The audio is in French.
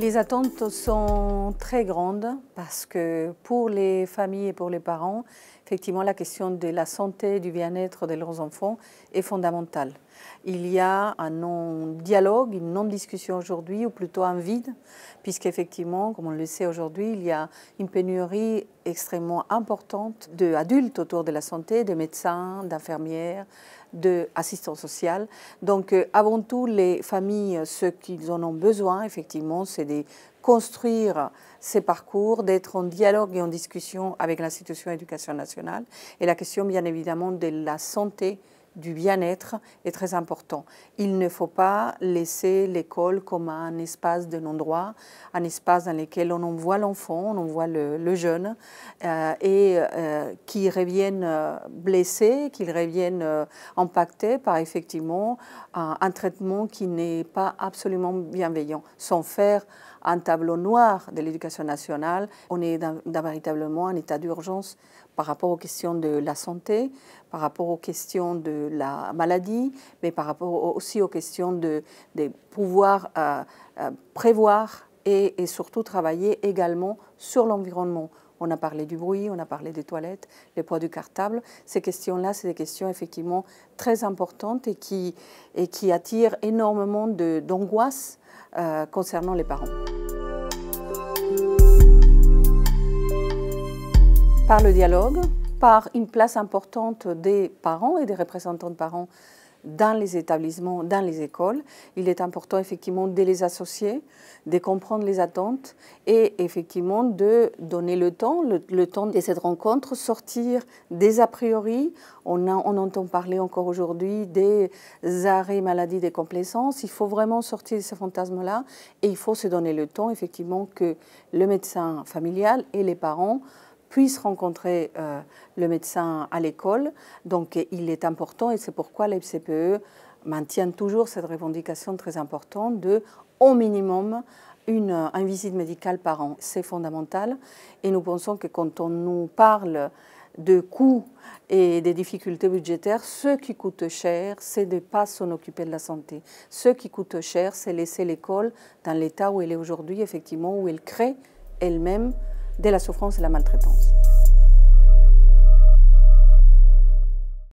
Les attentes sont très grandes parce que pour les familles et pour les parents, effectivement, la question de la santé, du bien-être de leurs enfants est fondamentale. Il y a un non-dialogue, une non-discussion aujourd'hui, ou plutôt un vide, puisqu'effectivement, comme on le sait aujourd'hui, il y a une pénurie extrêmement importante d'adultes autour de la santé, de médecins, d'infirmières, d'assistants sociaux. Donc euh, avant tout, les familles, ce qu'ils en ont besoin, effectivement, c'est de construire ces parcours, d'être en dialogue et en discussion avec l'institution éducation nationale. Et la question, bien évidemment, de la santé du bien-être est très important. Il ne faut pas laisser l'école comme un espace de non-droit, un espace dans lequel on envoie l'enfant, on envoie le, jeune, euh, et euh, qu'il revienne euh, blessé, qu'il revienne euh, par effectivement un, un traitement qui n'est pas absolument bienveillant, sans faire un tableau noir de l'éducation nationale. On est dans, véritablement un état d'urgence par rapport aux questions de la santé, par rapport aux questions de la maladie, mais par rapport aussi aux questions de, pouvoir euh, euh, prévoir et, surtout travailler également sur l'environnement. On a parlé du bruit, on a parlé des toilettes, les poids du cartable. Ces questions-là, c'est des questions effectivement très importantes et qui, et qui attirent énormément d'angoisse euh, concernant les parents. par le dialogue, par une place importante des parents et des représentants de parents dans les établissements, dans les écoles. Il est important effectivement de les associer, de comprendre les attentes et effectivement de donner le temps, le, temps de cette rencontre, sortir des a priori. On, on entend parler encore aujourd'hui des arrêts maladies des complaisances. Il faut vraiment sortir de ce fantasme-là et il faut se donner le temps effectivement que le médecin familial et les parents puissent rencontrer euh, le médecin à l'école. Donc il est important, et c'est pourquoi les CPE maintiennent toujours cette revendication très importante de, au minimum, une, une visite médicale par an. C'est fondamental. Et nous pensons que quand on nous parle de coûts et des difficultés budgétaires, ce qui coûte cher, c'est de ne pas s'en occuper de la santé. Ce qui coûte cher, c'est laisser l'école dans l'état où elle est aujourd'hui, effectivement, où elle crée elle-même de la souffrance et la maltraitance.